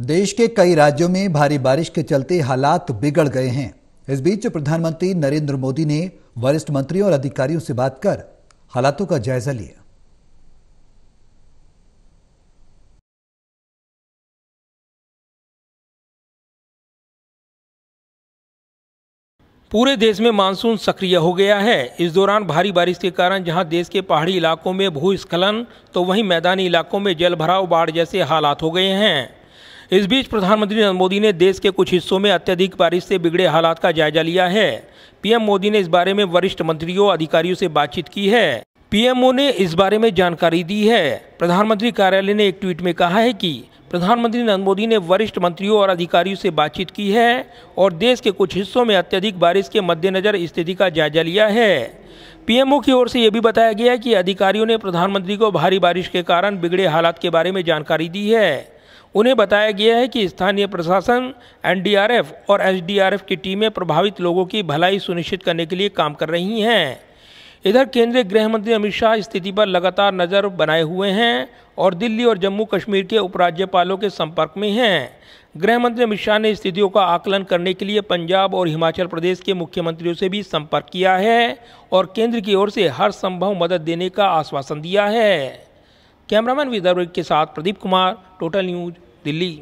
देश के कई राज्यों में भारी बारिश के चलते हालात बिगड़ गए हैं इस बीच प्रधानमंत्री नरेंद्र मोदी ने वरिष्ठ मंत्रियों और अधिकारियों से बात कर हालातों का जायजा लिया पूरे देश में मानसून सक्रिय हो गया है इस दौरान भारी बारिश के कारण जहां देश के पहाड़ी इलाकों में भूस्खलन तो वहीं मैदानी इलाकों में जलभराव बाढ़ जैसे हालात हो गए हैं इस बीच प्रधानमंत्री नरेंद्र मोदी ने देश के कुछ हिस्सों में अत्यधिक बारिश से बिगड़े हालात का जायजा लिया है पीएम मोदी ने इस बारे में वरिष्ठ मंत्रियों अधिकारियों से बातचीत की है पीएमओ ने इस बारे में जानकारी दी है प्रधानमंत्री कार्यालय ने एक ट्वीट में कहा है कि प्रधानमंत्री नरेंद्र मोदी ने वरिष्ठ मंत्रियों और अधिकारियों से बातचीत की है और देश के कुछ हिस्सों में अत्यधिक बारिश के मद्देनज़र स्थिति का जायजा लिया है पीएमओ की ओर से यह भी बताया गया कि अधिकारियों ने प्रधानमंत्री को भारी बारिश के कारण बिगड़े हालात के बारे में जानकारी दी है उन्हें बताया गया है कि स्थानीय प्रशासन एनडीआरएफ और एसडीआरएफ की टीमें प्रभावित लोगों की भलाई सुनिश्चित करने के लिए काम कर रही हैं इधर केंद्रीय गृह मंत्री अमित शाह स्थिति पर लगातार नज़र बनाए हुए हैं और दिल्ली और जम्मू कश्मीर के उपराज्यपालों के संपर्क में हैं गृह मंत्री अमित शाह ने स्थितियों का आकलन करने के लिए पंजाब और हिमाचल प्रदेश के मुख्यमंत्रियों से भी संपर्क किया है और केंद्र की ओर से हर संभव मदद देने का आश्वासन दिया है कैमरामैन विदर्भ के साथ प्रदीप कुमार टोटल न्यूज दिल्ली